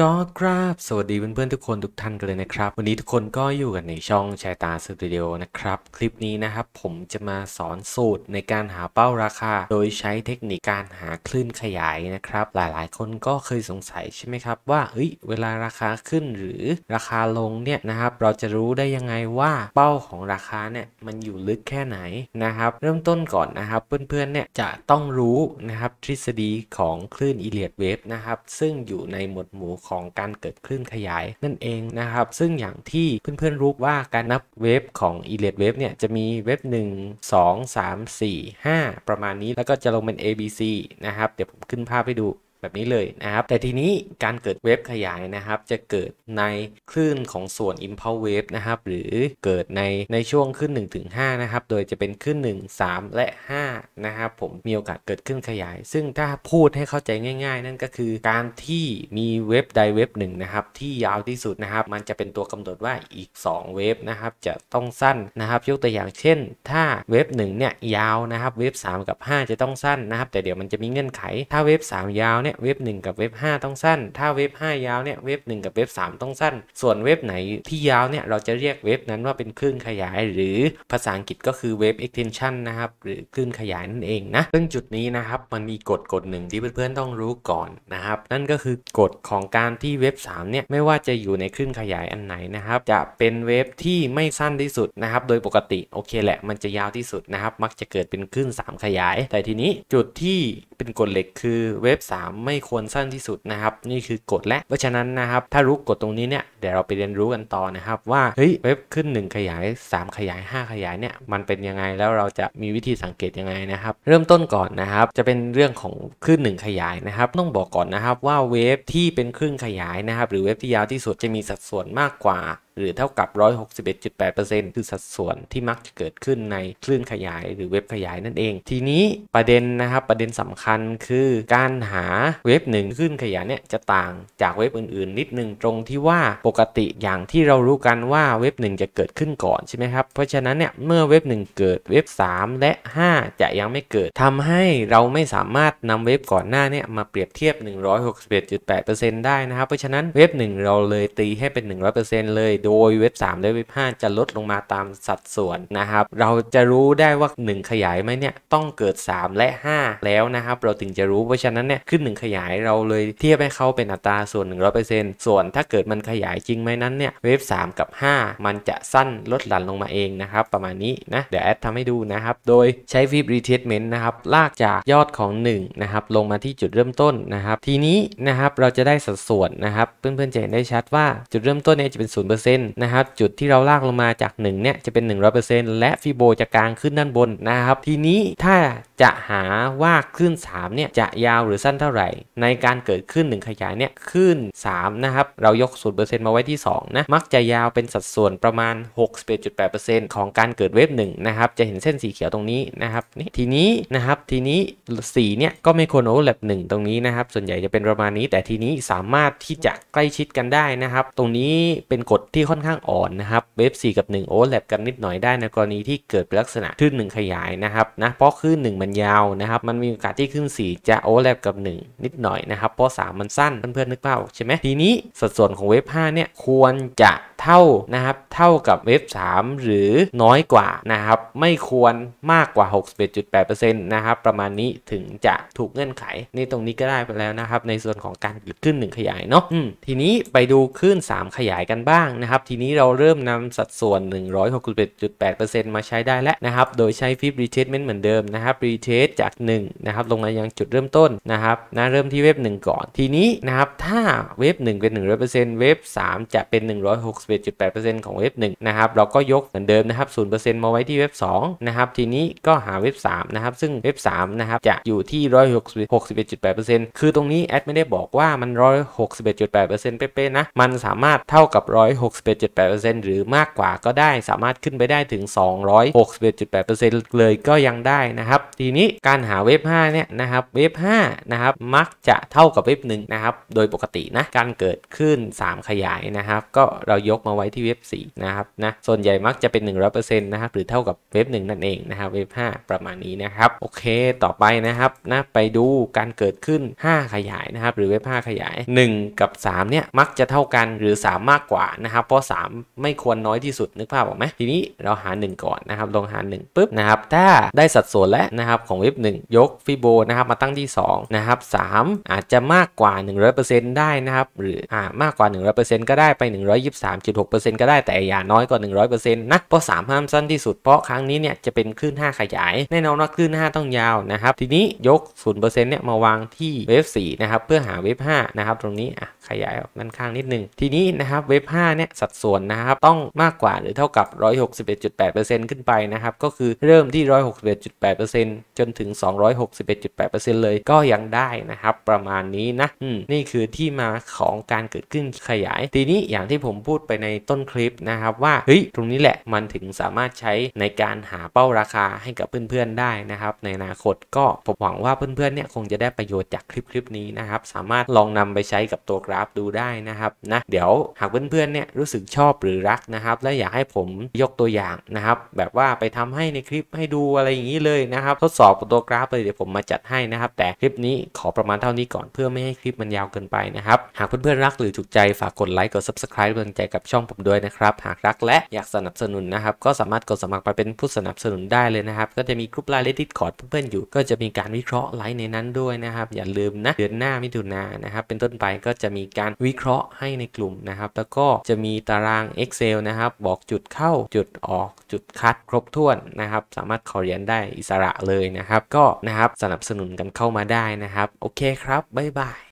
ก็ครับสวัสดี เพื่อนๆทุกคนทุกท่านกันเลยนะครับ วันนี้ทุกคนก็อยู่กันในช่อง ชายตาสตูดิโอนะครับคลิปนี้นะครับ ผมจะมาสอนสูตรในการหาเป้าราคา โดยใช้เทคนิคการหาคลื่นขยายนะครับหลายๆ คนก็เคยสงสัยใช่ไหมครับว่าเฮ้ย เวลาราคาขึ้นหรือราคาลงเนี่ยนะครับเราจะรู้ได้ยังไงว่าเป้าของราคาเนี่ยมันอยู่ลึกแค่ไหนนะครับเริ่มต้นก่อนนะครับเพื่อนๆเนี่ยจะต้องรู้นะครับทฤษฎีของคลื่นอิเลียดเวฟนะครับซึ่งอยู่ในหมวดหมู่ของการเกิดคลื่นขยายนั่นเองนะครับ ซึ่งอย่างที่เพื่อนๆรู้ว่าการนับเวฟของอีเลดเวฟเนี่ย จะมีเวฟ1 2 3 4 5 ประมาณนี้แล้วก็จะลงเป็น A B C นะครับ เดี๋ยวผมขึ้นภาพให้ดูแบบนี้เลยนะครับแต่ทีนี้การเกิดเวฟขยายนะครับ จะเกิดในคลื่นของส่วน impulse wave นะครับหรือเกิดในในช่วงขึ้น1-5ถึงนะครับโดยจะเป็นขึ้น 1 3 และ 5 นะครับผมมีโอกาสเกิดขึ้นขยาย ซึ่งถ้าพูดให้เข้าใจง่าย ๆ นั่นก็คือการที่มีเว็บใดเว็บหนึ่งนะครับ ที่ยาวที่สุดนะครับ มันจะเป็นตัวกำหนดว่าอีก 2 เว็บนะครับ จะต้องสั้นนะครับ ยกตัวอย่างเช่น ถ้าเว็บ1เนี่ยยาวนะครับเว็บ3กับ 5 จะต้องสั้นนะครับ แต่เดี๋ยวมันจะมีเงื่อนไขถ้าเว็บ3ยาวเนี่ยเี่ยเว็บ1กับเว็บ 5 ต้องสั้น ถ้าเว็บ 5 ยาวเนี่ย เว็บ 1 กับเว็บ 3 ต้องสั้น ส่วนเว็บไหนที่ยาวเนี่ย เราจะเรียกเว็บนั้นว่าเป็นคลื่นขยาย หรือภาษาอังกฤษก็คือเว็บ extension นะครับ หรือคลื่นขยายนั่นเองนะซึ่งจุดนี้นะครับ มันมีกฎกฎหนึ่งที่เพื่อนๆต้องรู้ก่อนนะครับ นั่นก็คือกฎของการที่เว็บ3เนี่ย ไม่ว่าจะอยู่ในคลื่นขยายอันไหนนะครับ จะเป็นเว็บที่ไม่สั้นที่สุดนะครับ โดยปกติโอเคแหละ มันจะยาวที่สุดนะครับ มักจะเกิดเป็นคลื่น3 ขยาย แต่ทีนี้จุดที่เป็นกฎเหล็กคือเว็บ 3ไม่ควรสั้นที่สุดนะครับ นี่คือกฎและเพราะฉะนั้นนะครับ ถ้ารู้กฎตรงนี้เนี่ยเดี๋ยวเราไปเรียนรู้กันต่อนะครับ ว่าเฮ้ยเว็บขึ้น 1 ขยาย 3 ขยาย 5 ขยายเนี่ย มันเป็นยังไงแล้วเราจะมีวิธีสังเกตยังไงนะครับ เริ่มต้นก่อนนะครับ จะเป็นเรื่องของขึ้น1 ขยายนะครับ ต้องบอกก่อนนะครับว่าเว็บที่เป็นครึ่งขยายนะครับ หรือเว็บที่ยาวที่สุดจะมีสัดส่วนมากกว่าหรือเท่ากับ 161.8%คือสัดส่วนที่มักจะเกิดขึ้นในคลื่นขยายหรือเว็บขยายนั่นเอง ทีนี้ประเด็นนะครับ ประเด็นสำคัญคือการหาเว็บหนึ่งคลื่นขยายเนี่ยจะต่างจากเว็บอื่น ๆ นิดนึงตรงที่ว่าปกติอย่างที่เรารู้กันว่าเว็บหนึ่งจะเกิดขึ้นก่อนใช่ไหมครับ เพราะฉะนั้นเนี่ยเมื่อเว็บ1เกิดเว็บ3และ 5 จะยังไม่เกิด ทำให้เราไม่สามารถนำเว็บก่อนหน้าเนี่ยมาเปรียบเทียบ 161.8%ได้นะครับ เพราะฉะนั้นเว็บ1เราเลยตีให้เป็น100%เลยโดยเว็บ3และเว็บ5จะลดลงมาตามสัดส่วนนะครับ เราจะรู้ได้ว่า 1 ขยายไหมเนี่ย ต้องเกิด 3 และ 5 แล้วนะครับ เราถึงจะรู้เพราะฉะนั้นเนี่ยขึ้น 1 ขยายเราเลยเทียบให้เขาเป็นอัตราส่วน 100%ส่วนถ้าเกิดมันขยายจริงไหมนั้นเนี่ยเว็บ3กับ 5 มันจะสั้นลดหลั่นลงมาเองนะครับ ประมาณนี้นะเดี๋ยวแอดทำให้ดูนะครับโดยใช้ฟีบรีเทสเมนต์นะครับลากจากยอดของ1นะครับลงมาที่จุดเริ่มต้นนะครับ ทีนี้นะครับเราจะได้สัดส่วนนะครับเพื่อนๆจะเห็นได้ชัดว่าจุดเริ่มต้นเนี่ยจะเป็น0% 100%นะครับจุดที่เราลากลงมาจาก1เนี่ยจะเป็น 100%และฟิโบจะกลางขึ้นด้านบนนะครับทีนี้ถ้าจะหาว่าขึ้น3เนี่ยจะยาวหรือสั้นเท่าไหร่ ในการเกิดขึ้น 1 ขยายเนี่ยขึ้น3นะครับเรายกสูตรเปอร์เซ็นต์มาไว้ที่2นะมักจะยาวเป็นสัดส่วนประมาณ61.8%ของการเกิดเวฟ1นะครับจะเห็นเส้นสีเขียวตรงนี้นะครับนี่ทีนี้นะครับทีนี้สีเนี่ยก็ไม่ควรโอเวอร์แลปหนึ่งตรงนี้นะครับ ส่วนใหญ่จะเป็นประมาณนี้ แต่ทีนี้สามารถที่จะใกล้ชิดกันได้นะครับ ตรงนี้เป็นกฎที่ที่ค่อนข้างอ่อน นะครับ เวฟ4กับ1โอเวอร์แลปกันนิดหน่อยได้ในกรณีที่เกิดลักษณะขึ้น1 ขยายนะครับนะ เพราะขึ้น1 มันยาว นะครับ มันมีโอกาสที่ขึ้น 4 จะโอเวอร์แลปกับ 1 นิดหน่อยนะครับเพราะ3 มันสั้นเพื่อนๆนึกภาพอใช่ไหมทีนี้ สัด ส่วนของเวฟ5เนี่ย ควรจะเท่านะครับ เท่ากับเว็บ 3 หรือน้อยกว่านะครับไม่ควรมากกว่า61.8%นะครับประมาณนี้ถึงจะถูกเงื่อนไขนี่ตรงนี้ก็ได้ไปแล้วนะครับในส่วนของการขึ้น 1 ขยายเนาะทีนี้ไปดูขึ้น 3 ขยายกันบ้างนะครับ ทีนี้เราเริ่มนำสัดส่วน 161.8%มาใช้ได้แล้วนะครับโดยใช้ฟิบรีเทสเมนต์เหมือนเดิมนะครับรีเทสจาก1นะครับลงมายังจุดเริ่มต้นนะครับนะเริ่มที่เว็บ1ก่อนทีนี้นะครับถ้าเว็บ1เป็น100%เว็บ3จะเป็น1 6 11.8%ของเว็บ1นะครับ เราก็ยกเหมือนเดิมนะครับ0%มาไว้ที่เว็บ2นะครับ ทีนี้ก็หาเว็บ3นะครับ ซึ่งเว็บ3นะครับจะอยู่ที่161.8%คือตรงนี้แอดไม่ได้บอกว่ามัน161.8%เป๊ะๆนะ มันสามารถเท่ากับ161.8%หรือมากกว่าก็ได้ สามารถขึ้นไปได้ถึง 261.8%เลยก็ยังได้นะครับ ทีนี้การหาเว็บ5เนี่ยนะครับ เว็บ5นะครับมักจะเท่ากับเว็บ1นะครับโดยปกตินะการเกิดขึ้น 3 ขยายนะครับ ก็เรายกกมาไว้ที่เว็บ4นะครับนะส่วนใหญ่มักจะเป็น 100%นะครับหรือเท่ากับเว็บ1นั่นเองนะครับเว็บ5ประมาณนี้นะครับโอเคต่อไปนะครับนะไปดูการเกิดขึ้น 5 ขยายนะครับ หรือเว็บ5ขยาย 1 กับ3เนี่ยมักจะเท่ากันหรือ 3 มากกว่านะครับ เพราะ 3 ไม่ควรน้อยที่สุดนึกภาพออกไหมทีนี้เราหา 1 ก่อนนะครับลองหา1ปุ๊บนะครับ ถ้าได้สัดส่วนแล้วนะครับของเว็บ1ยกฟิโบนะครับมาตั้งที่2นะครับ3อาจจะมากกว่า 100%ได้นะครับ หรืออ่ามากกว่า 100%ก็ได้ไป 123 3.6%ก็ได้แต่อย่าน้อยกว่า100%นะเพราะ3ห้ามสั้นที่สุดเพราะครั้งนี้เนี่ยจะเป็นคลื่น5ขยายแน่นอนว่าคลื่น5 ต้องยาวนะครับ ทีนี้ยก0%เนี่ยมาวางที่เวฟ4นะครับเพื่อหาเวฟ5นะครับตรงนี้อ่ะขยายออกด้านข้างนิดนึงทีนี้นะครับเวฟ5เนี่ยสัดส่วนนะครับต้องมากกว่าหรือเท่ากับ 161.8%ขึ้นไปนะครับก็คือเริ่มที่161.8%จนถึง 261.8%เลยก็ยังได้นะครับประมาณนี้นะนี่คือที่มาของการเกิดขึ้นขยายทีนี้อย่างที่ผมพูดไปในต้นคลิปนะครับว่าเฮ้ย ตรงนี้แหละมันถึงสามารถใช้ในการหาเป้าราคาให้กับเพื่อนๆได้นะครับ ในอนาคตก็ผมหวังว่าเพื่อนๆเนี่ยคงจะได้ประโยชน์จากคลิปคลิปนี้นะครับ สามารถลองนำไปใช้กับตัวกราฟดูได้นะครับนะเดี๋ยวหากเพื่อนๆเนี่ยรู้สึกชอบหรือรักนะครับ และอยากให้ผมยกตัวอย่าง นะครับแบบว่าไปทำให้ในคลิปให้ดูอะไรอย่างนี้เลยนะครับทดสอบตัวกราฟเลยเดี๋ยวผมมาจัดให้นะครับ แต่คลิปนี้ขอประมาณเท่านี้ก่อนเพื่อไม่ให้คลิปมันยาวเกินไปนะครับ หากเพื่อนๆรักหรือถูกใจฝากกดไลค์กด subscribe เป็นใจกับช่องผมด้วยนะครับ หากรักและอยากสนับสนุนนะครับ ก็สามารถกดสมัครไปเป็นผู้สนับสนุนได้เลยนะครับ ก็จะมีกลุ่มไลน์เลดิตคอร์ดเพื่อนๆอยู่ก็จะมีการวิเคราะห์ไลน์ในนั้นด้วยนะครับอย่าลืมนะ เดือนหน้ามิถุนายนนะครับ เป็นต้นไปก็จะมีการวิเคราะห์ให้ในกลุ่มนะครับ แล้วก็จะมีตาราง Excel นะครับ บอกจุดเข้าจุดออกจุดคัดครบถ้วนนะครับสามารถขอเรียนได้อิสระเลยนะครับ ก็นะครับสนับสนุนกันเข้ามาได้นะครับโอเคครับบ๊ายบาย